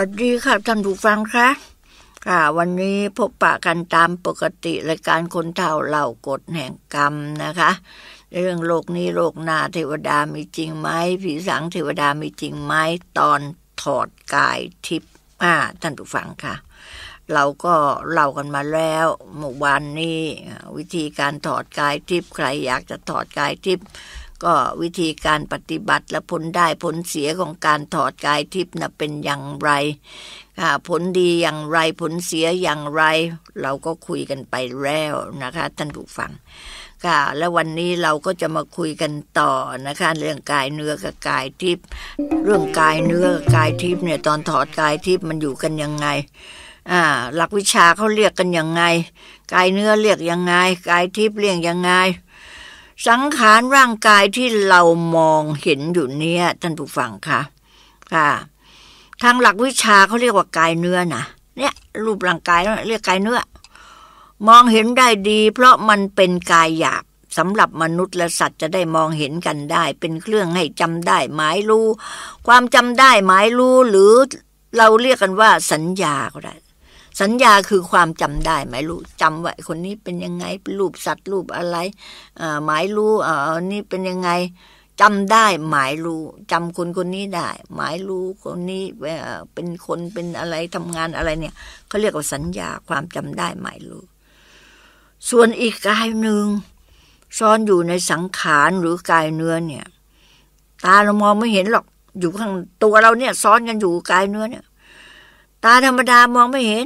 วัสดีค่ะท่านผู้ฟังคะค่ะ วันนี้พบปะกันตามปกติรายการคนเท่าเหล่ากฎแห่งกรรมนะคะ เรื่องโลกนี้โลกนาเทวดามีจริงไหมผีสางเทวดามีจริงไหมตอนถอดกายทิพย์อ่าท่านผู้ฟังค่ะ เราก็เล่ากันมาแล้วเมื่อวานนี้วิธีการถอดกายทิพย์ใครอยากจะถอดกายทิพย์ก็วิธีการปฏิบัติและผลได้ผลเสียของการถอดกายทิพย์นะเป็นอย่างไรค่ะผลดีอย่างไรผลเสียอย่างไร เราก็คุยกันไปแล้วนะคะ ท่านผู้ฟังค่ะ และวันนี้เราก็จะมาคุยกันต่อนะคะเรื่องกายเนื้อกับกายทิพย์เรื่องกายเนื้อกายทิพย์เนี่ยตอนถอดกายทิพย์มันอยู่กันยังไงอ่าหลักวิชาเขาเรียกกันยังไงกายเนื้อเรียกยังไง กายทิพย์เรียกยังไงสังขารร่างกายที่เรามองเห็นอยู่เนี้ยท่านผู้ฟังคะค่ะทางหลักวิชาเขาเรียกว่ากายเนื้อนะเนี่ย รูปร่างกายเรียกกายเนื้อ มองเห็นได้ดี เพราะมันเป็นกายหยาบสำหรับมนุษย์และสัตว์จะได้มองเห็นกันได้ เป็นเครื่องให้จำได้หมายรู้ความจำได้หมายรู้หรือเราเรียกกันว่าสัญญาก็ได้สัญญาคือความจำได้หมายรู้จำไว้ คนนี้เป็นยังไงรูปสัตว์รูปอะไรหมายรู้อ่านี่เป็นยังไงจำได้หมายรู้จำคนคนนี้ได้ หมายรู้คนนี้เป็นคนเป็นอะไรทำงานอะไรเนี่ยเขาเรียกว่าสัญญาความจำได้หมายรู้ส่วนอีกกายหนึ่งซ่อนอยู่ในสังขารหรือกายเนื้อเนี่ย ตาเรามองไม่เห็นหรอกอยู่ข้างตัวเรา เนี่ย ซ้อนกันอยู่กายเนื้อเนี่ยตาธรรมดามองไม่เห็น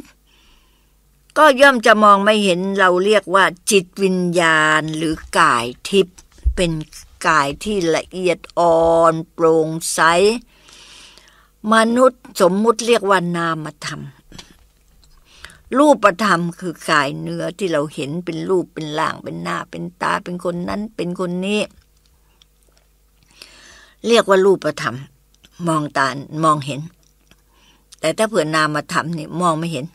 ก็ย่อมจะมองไม่เห็นเราเรียกว่าจิตวิญญาณหรือกายทิพย์เป็นกายที่ละเอียดอ่อนโปร่งใสมนุษย์สมมุติเรียกว่านามธรรม รูปธรรมคือกายเนื้อที่เราเห็นเป็นรูปเป็นล่างเป็นหน้าเป็นตาเป็นคนนั้นเป็นคนนี้ เรียกว่ารูปธรรม มองตา มองเห็น แต่ถ้าเผื่อนามธรรมนี่มองไม่เห็น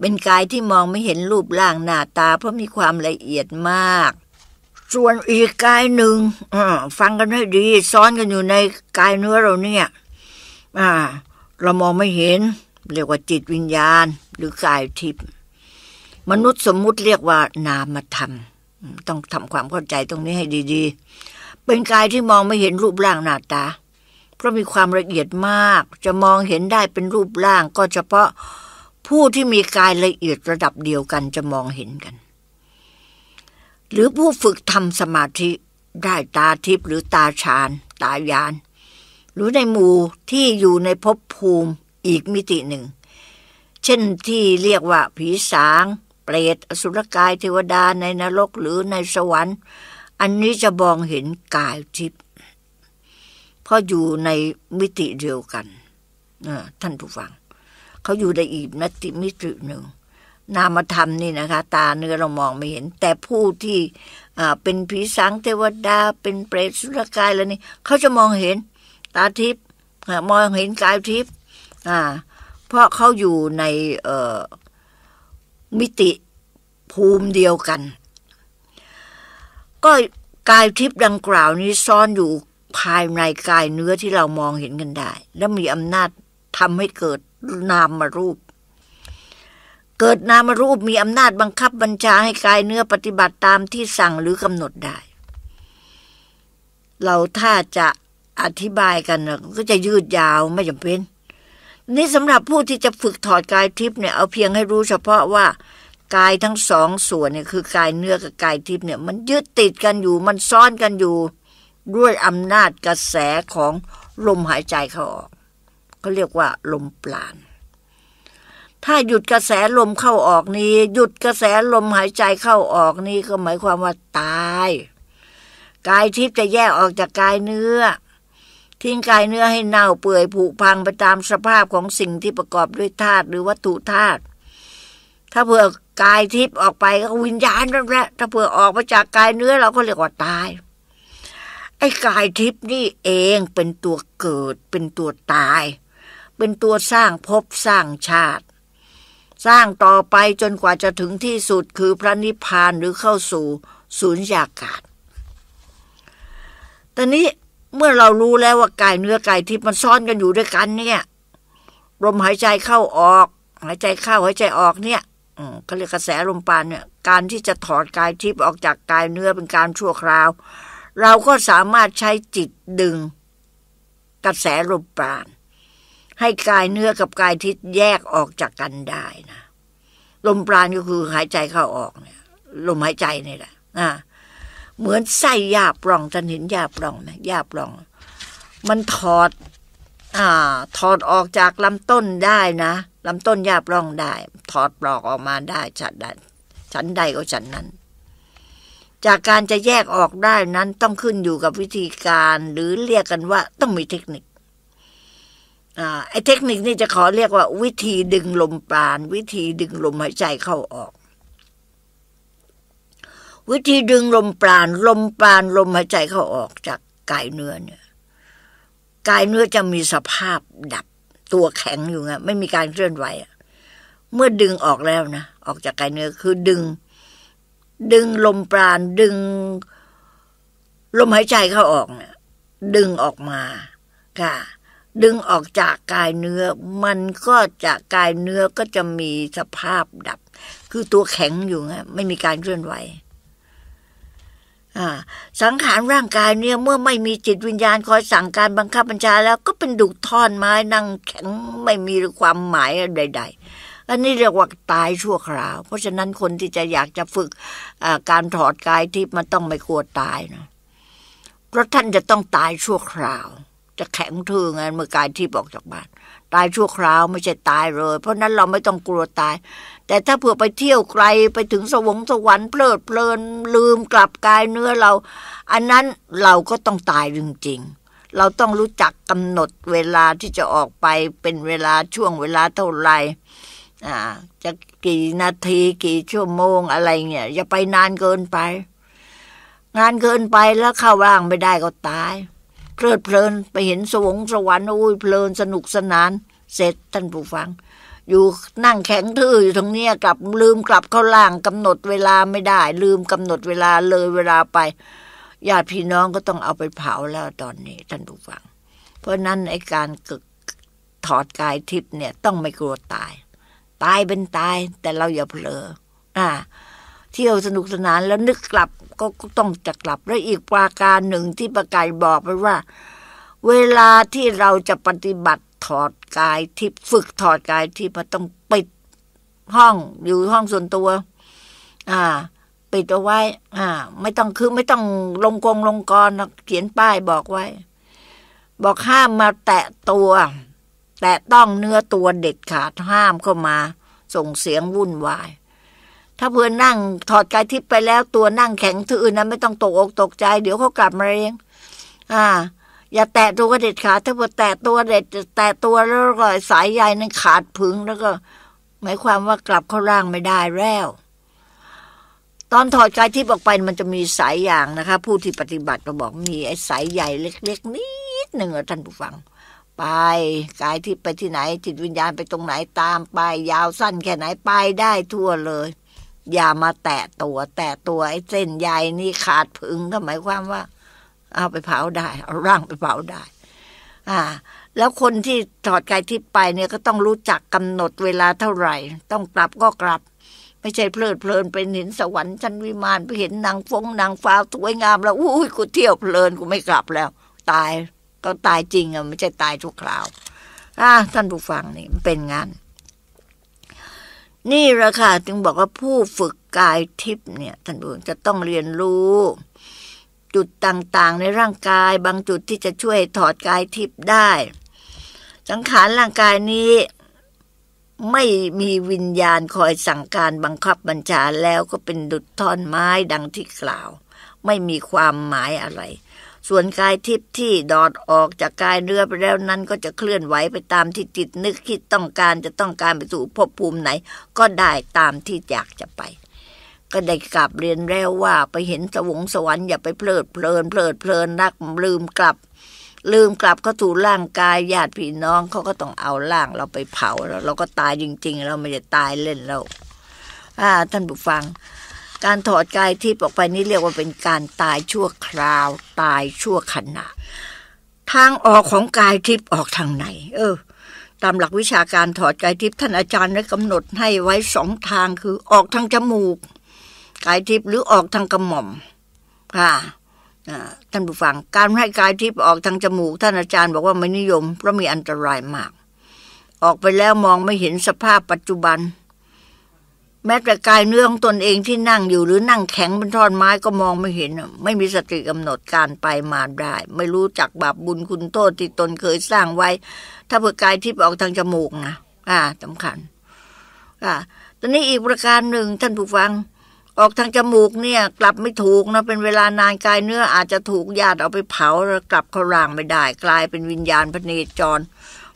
เป็นกายที่มองไม่เห็นรูปร่างหน้าตา เพราะมีความละเอียดมาก ส่วนอีกกายหนึ่งฟังกันให้ดี ซ้อนกันอยู่ในกายเนื้อเราเนี่ยเรามองไม่เห็น เรียกว่าจิตวิญญาณ หรือกายทิพย์มนุษย์สมมุติเรียกว่า นามธรรมต้องทำความเข้าใจตรงนี้ให้ดี ๆ เป็นกายที่มองไม่เห็นรูปร่างหน้าตา เพราะมีความละเอียดมาก จะมองเห็นได้เป็นรูปร่างก็เฉพาะผู้ที่มีกายละเอียดระดับเดียวกันจะมองเห็นกัน หรือผู้ฝึกทำสมาธิได้ตาทิพย์หรือตาฌาน ตายานหรือในหมู่ที่อยู่ในภพภูมิอีกมิติหนึ่ง เช่นที่เรียกว่าผีสาง เปรต อสุรกายเทวดาในนรก หรือในสวรรค์ อันนี้จะมองเห็นกายทิพย์ เพราะอยู่ในมิติเดียวกันท่านผู้ฟังเขาอยู่ในอีกมิติมิตรหนึ่งนามธรรมนี่นะคะตาเนื้อเรามองไม่เห็น แต่ผู้ที่เป็นผีสังเทวดาเป็นเปรตสุรกายอะไรนี่เขาจะมองเห็นตาทิพย์มองเห็นกายทิพย์เพราะเขาอยู่ในมิติภูมิเดียวกัน ก็กายทิพย์ดังกล่าวนี้ซ่อนอยู่ภายในกายเนื้อที่เรามองเห็นกันได้ และมีอำนาจทำให้เกิดนามมารูป เกิดนามรูปมีอำนาจบังคับบัญชาให้กายเนื้อปฏิบัติตามที่สั่งหรือกำหนดได้ เราถ้าจะอธิบายกันก็จะยืดยาวไม่จำเป็น นี่สำหรับผู้ที่จะฝึกถอดกายทิพย์เนี่ยเอาเพียงให้รู้เฉพาะว่ากายทั้งสองส่วนเนี่ยคือกายเนื้อกับกายทิพย์เนี่ย มันยึดติดกันอยู่ มันซ้อนกันอยู่ ด้วยอำนาจกระแสของลมหายใจเขาออกเขาเรียกว่าลมปราณ ถ้าหยุดกระแสลมเข้าออกนี้ หยุดกระแสลมหายใจเข้าออกนี้ ก็หมายความว่าตาย กายทิพย์จะแยกออกจากกายเนื้อทิ้งกายเนื้อให้เน่า เปื่อยผุพังไปตามสภาพของสิ่งที่ประกอบด้วยธาตุหรือวัตถุธาตุ ถ้าเผื่อกายทิพย์ออกไปก็วิญญาณนั่นแหละ ถ้าเผื่อออกมาจากกายเนื้อ เราก็เรียกว่าตาย ไอ้กายทิพย์นี่เองเป็นตัวเกิดเป็นตัวตายเป็นตัวสร้างพบสร้างชาติ สร้างต่อไปจนกว่าจะถึงที่สุดคือพระนิพพานหรือเข้าสู่ศูนย์ยากาศ ตอนนี้เมื่อเรารู้แล้วว่ากายเนื้อกายที่มันซ่อนกันอยู่ด้วยกันเนี่ยลมหายใจเข้าออก หายใจเข้าหายใจออกเนี่ยเขาเรียกกระแสลมปานเนี่ยการที่จะถอดกายทิพย์ออกจากกายเนื้อเป็นการชั่วคราวเราก็สามารถใช้จิตดึงกระแสลมปานให้กายเนื้อกับกายทิศแยกออกจากกันได้นะลมปราณก็คือหายใจเข้าออกเนี่ยลมหายใจนี่แหละอ่าเหมือนไส้ยาปล่องท่านเห็นยาปล่องไหมยาปล่อง มันถอด อ่า ถอดออกจากลำต้นได้นะลำต้นยาปล่องได้ ถอดปลอกออกมาได้ฉันใดฉันใดก็ฉันนั้น จากการจะแยกออกได้นั้น ต้องขึ้นอยู่กับวิธีการ หรือเรียกกันว่า ต้องมีเทคนิคไอ้เทคนิคนี่จะขอเรียกว่า วิธีดึงลมปราณวิธีดึงลมหายใจเข้าออก วิธีดึงลมปราณลมปราณลมหายใจเข้าออก จากกายเนื้อเนี่ยกายเนื้อจะมีสภาพดับ ตัวแข็งอยู่ไงไม่มีการเคลื่อนไหวเมื่อดึงออกแล้วนะออกจากกายเนื้อคือดึง ดึงลมปราณดึง ลมหายใจเข้าออกเนี่ยดึงออกมา ค่ะดึงออกจากกายเนื้อ มันก็จากกายเนื้อก็จะมีสภาพดับ คือตัวแข็งอยู่ฮะ ไม่มีการเคลื่อนไหวสังขารร่างกายเนี่ย เมื่อไม่มีจิตวิญญาณคอยสั่งการบังคับบัญชา แล้วก็เป็นดุกท่อนไม้ นั่งแข็งไม่มีความหมายใด ๆ อันนี้เรียกว่าตายชั่วคราว เพราะฉะนั้นคนที่จะอยากจะฝึกการถอดกายทิพย์มันต้องไม่กลัวตายนะเพราะท่านจะต้องตายชั่วคราวจะแข็งทื่อไงเมื่อกายที่บอกจากบ้านตายชั่วคราวไม่ใช่ตายเลย เพราะนั้นเราไม่ต้องกลัวตาย แต่ถ้าเผื่อไปเที่ยวไกลไปถึงสวงสวรรค์เพลิดเพลินลืมกลับกายเนื้อเรา อันนั้นเราก็ต้องตายจริงๆเราต้องรู้จักกำหนดเวลาที่จะออกไปเป็นเวลาช่วงเวลาเท่าไหร่จะกี่นาทีกี่ชั่วโมงอะไรเงี้ยอย่าไปนานเกินไป งานเกินไปแล้วเข้าว่างไม่ได้ก็ตายเพลิดเพลินไปเห็นสวงสวรรค์โอ้ยเพลินสนุกสนาน เสร็จท่านผู้ฟัง อยู่นั่งแข็งทื่ออยู่ตรงนี้กลับลืมกลับเข้าล่างกำหนดเวลาไม่ได้ ลืมกำหนดเวลาเลยเวลาไปญาติพี่น้องก็ต้องเอาไปเผาแล้วตอนนี้ ท่านผู้ฟัง เพราะนั้นไอการกึกถอดกายทิพย์เนี่ยต้องไม่กลัวตาย ตายเป็นตาย แต่เราอย่าเผลอ อ่าเที่ยวสนุกสนานแล้วนึกกลับก็ต้องจะกลับและอีกปราการหนึ่งที่ประกายบอกไปว่า เวลาที่เราจะปฏิบัติถอดกายที่ฝึกถอดกายที่พต้องปิดห้องอยู่ห้องส่วนตัว อ่าปิดเอาไว้ อ่า ไม่ต้องคือไม่ต้องลงกงลงกรเขียนป้ายบอกไว้ บอกห้ามมาแตะตัว แตะต้องเนื้อตัวเด็ดขาดห้ามเข้ามา ส่งเสียงวุ่นวายถ้าเพื่อนนั่ง ถอดกายทิพย์ไปแล้วตัวนั่งแข็งทื่นนะไม่ต้องตกอกตกใจ เดี๋ยวเขากลับมาเอง อ่าอย่าแตะตัวเด็ดขาดถ้าเพื่อแตะตัวเด็ดแตะตัวแล้วก็สายใยนั้น ขาดพึงแล้วก็ หมายความว่ากลับเข้าร่างไม่ได้แล้ว ตอนถอดกายทิพย์ออกไปมันจะมีสายยางนะคะ ผู้ที่ปฏิบัติเราบอกมีไอ้สายใหญ่เล็กๆนิดหนึ่งท่านผู้ฟัง ไปกายทิพย์ไปที่ไหนจิตวิญญาณไปตรงไหนตามไปยาวสั้นแค่ไหนไปได้ทั่วเลยอย่ามาแตะตัวแตะตัวไอ้เส้นใยนี่ขาดพึงก็หมายความว่า เอาไปเผาได้เอาร่างไปเผาได้ อ่า แล้วคนที่ถอดกายทิพย์ไปเนี่ยก็ต้องรู้จักกำหนดเวลาเท่าไหร่ ต้องกลับก็กลับ ไม่ใช่เพลิดเพลินไปนหินสวรรค์ชั้นวิมานไปเห็นนางฟงนางฟ้าสวยงามแล้วอุ้ยกูเที่ยวเพลินกูไม่กลับแล้ว ตายก็ตายจริงอะไม่ใช่ตายทุกคราว อ่าท่านผู้ฟังนี่มันเป็นงานนี่ละค่ะจึงบอกว่าผู้ฝึกกายทิพย์เนี่ยท่านผู้จะต้องเรียนรู้ จุดต่างๆ ในร่างกายบางจุดที่จะช่วยถอดกายทิพย์ได้ สังขารร่างกายนี้ ไม่มีวิญญาณคอยสั่งการบังคับบัญชาแล้วก็เป็นดุจท่อนไม้ดังที่กล่าว ไม่มีความหมายอะไรส่วนกายทิพย์ที่ดอดออกจากกายเนื้อไปแล้วนั้น ก็จะเคลื่อนไหวไปตามที่จิตนึกคิดต้องการจะต้องการไปสู่ภพภูมิไหนก็ได้ตามที่อยากจะไป ก็ได้กลับเรียนแล้วว่า ไปเห็นสวงสวรรค์อย่าไปเพลิดเพลินเพลิดเพลินนักลืมกลับ ลืมกลับเขาถูร่างกายญาติพี่น้องเขาก็ต้องเอาร่างเราไปเผาแล้ว เราก็ตายจริงๆเราไม่จะตายเล่นแล้วท่านผู้ฟังการถอดกายทิพย์ออกไปนี่เรียกว่าเป็นการตายชั่วคราว ตายชั่วขณะทางออกของกายทิพย์ออกทางไหน เออ ตามหลักวิชาการถอดกายทิพย์ท่านอาจารย์ได้กำหนดให้ไว้สองทางคือออกทางจมูก กายทิพย์หรือออกทางกระหม่อมค่ะท่านผู้ฟังการให้กายทิพย์ออกทางจมูก ท่านอาจารย์บอกว่าไม่นิยมเพราะมีอันตรายมาก ออกไปแล้วมองไม่เห็นสภาพปัจจุบันแม้แต่กายเนื้อของตนเองที่นั่งอยู่หรือนั่งแข็งเป็นท่อนไม้ก็มองไม่เห็นไม่มีสติกำหนดการไปมาได้ ไม่รู้จักบาปบุญคุณโทษที่ตนเคยสร้างไว้ ถ้าเผื่อกายทิพย์ออกทางจมูกนะอ่าสำคัญอ่าตอนนี้อีกประการหนึ่งท่านผู้ฟัง ออกทางจมูกเนี่ย กลับไม่ถูกนะเป็นเวลานานกายเนื้ออาจจะถูกญาติเอาไปเผาแล้วกลับเขาร่างไม่ได้ กลายเป็นวิญญาณพเนจร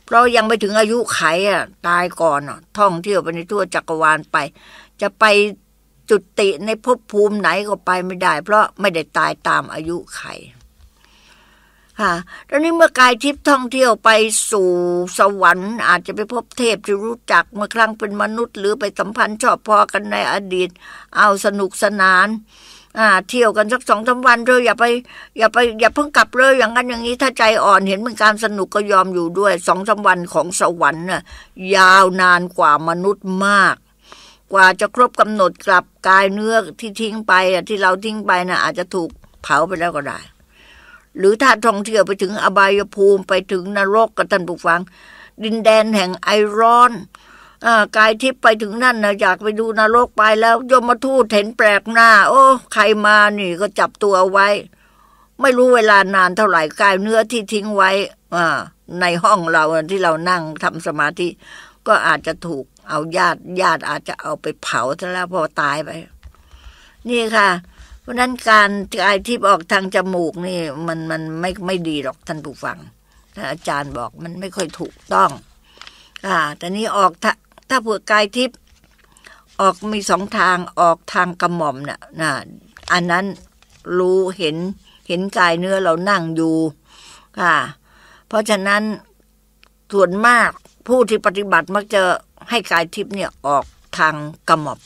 เพราะยังไม่ถึงอายุไขอ่ะตายก่อนอ่ะ ท่องเที่ยวไปในทั่วจักรวาลไป จะไปจุติในภพภูมิไหนก็ไปไม่ได้ เพราะไม่ได้ตายตามอายุไขค่ะตอนนี้เมื่อกายทิพย์ท่องเที่ยวไปสู่สวรรค์ อาจจะไปพบเทพที่รู้จักเมื่อครั้งเป็นมนุษย์ หรือไปสัมพันธ์ ชอบพอกันในอดีต เอาสนุกสนานอ่าเที่ยวกันสักสองสาวันเลยอย่าไป อย่าไปอย่าเพิ่งกลับเลย อย่างนั้นอย่างนี้ถ้าใจอ่อนเห็นเป็นการสนุกก็ยอมอยู่ด้วยสองสาวันของสวรรค์น่ะยาวนานกว่ามนุษย์มาก กว่าจะครบกำหนดกลับกายเนื้อที่ทิ้งไปอ่ะที่เราทิ้งไปน่ะอาจจะถูกเผาไปแล้วก็ได้ หรือถ้าท่องเที่ยวไปถึงอบายภูมิไปถึงนรกกับท่านผู้ฟัง ดินแดนแห่งไอรอนกายทิพย์ไปถึงนั่นนะอยากไปดูนรกไปแล้ว ยมทูตเห็นแปลกหน้า โอ้ ใครมานี่ก็จับตัวไว้ ไม่รู้เวลานานเท่าไหร่กายเนื้อที่ทิ้งไว้ในห้องเราที่เรานั่งทำสมาธิก็อาจจะถูก เอาญาติญาติอาจจะเอาไปเผาซะแล้วพอตายไป นี่ค่ะ เพราะนั้นการกายทิพย์ออกทางจมูกนี่ มันมันไม่ไม่ดีหรอกท่านผู้ฟังอาจารย์บอกมันไม่ค่อยถูกต้อง อ่า แต่นี้ออกถ้าเผื่อกายทิพย์ออกมีสองทางออกทาง กระหม่อมนะ่ะนะอันนั้นรู้เห็น เห็นกายเนื้อเรานั่ง อยู่ ค่ะ เพราะฉะนั้น ส่วนมากผู้ที่ปฏิบัติมักจะให้กายทิพย์เนี่ย ออกทาง กระหม่อม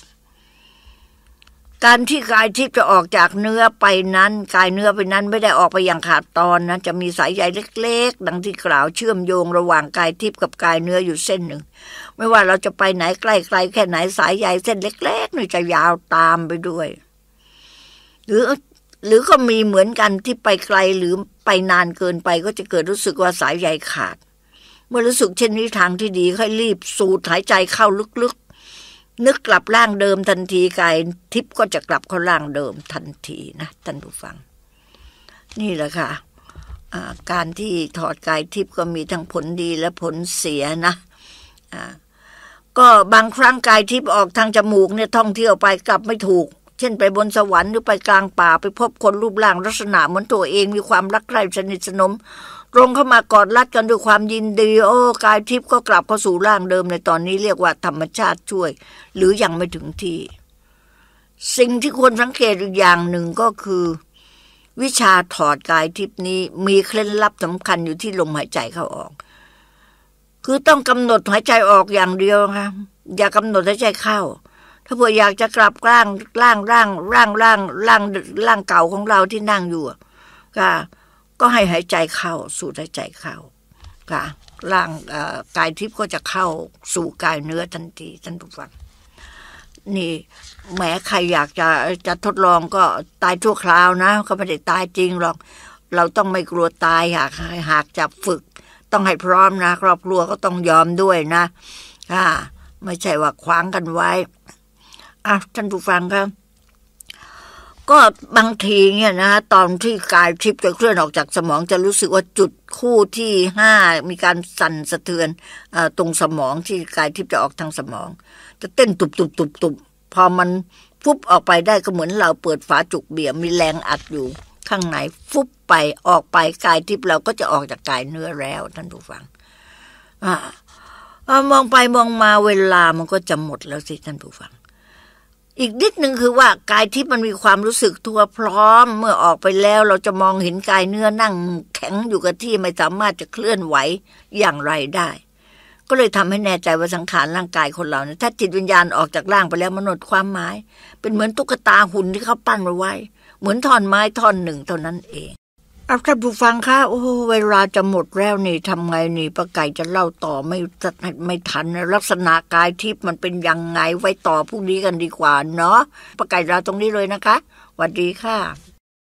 การที่กายทิพย์จะออกจากเนื้อไปนั้นกายเนื้อไปนั้นไม่ได้ออกไปอย่างขาดตอนนะจะมีสายใยเล็ก ๆ ดังที่กล่าวเชื่อมโยงระหว่างกายทิพย์กับกายเนื้ออยู่เส้นหนึ่ง ไม่ว่าเราจะไปไหนใกล้ไกล แค่ไหนสายใยเส้นเล็ก ๆนี่จะยาวตามไปด้วย หรือหรือก็มีเหมือนกันที่ไปไกล หรือไปนานเกินไปก็จะเกิดรู้สึกว่าสายใยขาด เมื่อรู้สึกเช่นนี้ทางที่ดีค่อยรีบสูดหายใจเข้าลึก ๆนึกกลับร่างเดิมทันทีกายทิพย์ก็จะกลับเข้าร่างเดิมทันทีนะท่านผู้ฟัง นี่แหละค่ะการที่ถอดกายทิพย์ก็มีทั้งผลดีและผลเสียนะะก็บางครั้งกายทิพย์ออกทางจมูกเนี่ยท่องเที่ยวไปกลับไม่ถูก เช่น ไปบนสวรรค์หรือไปกลางป่าไปพบคนรูปร่างลักษณะเหมือนตัวเองมีความรักใคร่สนิทสนมตรงเข้ามากอดรัดกันด้วยความยินดี โอ้กายทิพย์ก็กลับเข้าสู่ร่างเดิมในตอนนี้เรียกว่าธรรมชาติช่วย หรืออยังไม่ถึงที่สิ่งที่ควรสังเกตอีกอย่างหนึ่งก็คือ วิชาถอดกายทิพย์นี้ มีเคล็ดลับสำคัญอยู่ที่ลมหายใจเข้าออก คือต้องกำหนดหายใจออกอย่างเดียวครับ อย่ากำหนดหายใจเข้า ถ้าเผื่ออยากจะกลับร่างร่างร่าง ร่างร่างร่างร่างเก่าของเราที่นั่งอยู่ ค่ะก็ให้หายใจเข้า สูดหายใจเข้าค่ะร่างกายทิพย์ก็จะเข้าสู่กายเนื้อทันทีท่านผู้ฟังนี่ แม้ใครอยากจะจะทดลองก็ตายทั่วคราวนะเขาไม่ได้ตายจริงหรอกเราต้องไม่กลัวตายหากหากจะฝึกต้องให้พร้อมนะครอบครัวก็ต้องยอมด้วยนะค่ะไม่ใช่ว่าคว้างกันไว้อ่ะท่านผู้ฟังครับก็บางทีเนี่ยนะตอนที่กายทิพย์จะเคลื่อนออกจากสมอง จะรู้สึกว่าจุดคู่ที่ห้ามีการสั่นสะเทือนอตรงสมองที่กายทิพย์จะออกทางสมอง จะเต้นตุบตุบตุบตุบพอมันฟุบออกไปได้ก็เหมือน เราเปิดฝาจุกเบียร์มีแรงอัดอยู่ ข้างในฟุบไปออกไปกายทิพย์เราก็จะออกจากกายเนื้อแล้วท่านผู้ฟังอมองไปมองมาเวลามันก็จะหมด แล้วสิท่านผู้ฟังอีกนิดหนึ่งคือว่ากายที่มันมีความรู้สึกทั่วพร้อมเมื่อออกไปแล้วเราจะมองเห็นกายเนื้อนั่งแข็งอยู่กับที่ไม่สามารถจะเคลื่อนไหวอย่างไรได้ ก็เลยทำให้แน่ใจว่าสังขารร่างกายคนเราเนี่ยถ้าจิตวิญญาณออกจากร่างไปแล้วมันหมดความหมาย เป็นเหมือนตุ๊กตาหุ่นที่เขาปั้นมาไว้ เหมือนท่อนไม้ท่อนหนึ่งเท่านั้นเองเอาท่านผู้ฟังคะโอ้เวลาจะหมดแล้วนี่ทำไงนี่ป้าไก่จะเล่าต่อไม่ไม่ทัน ลักษณะกายทิพย์มันเป็นยังไงไว้ต่อพรุ่งนี้กันดีกว่าเนาะป้าไก่ลาตรงนี้เลยนะคะสวัสดีค่ะ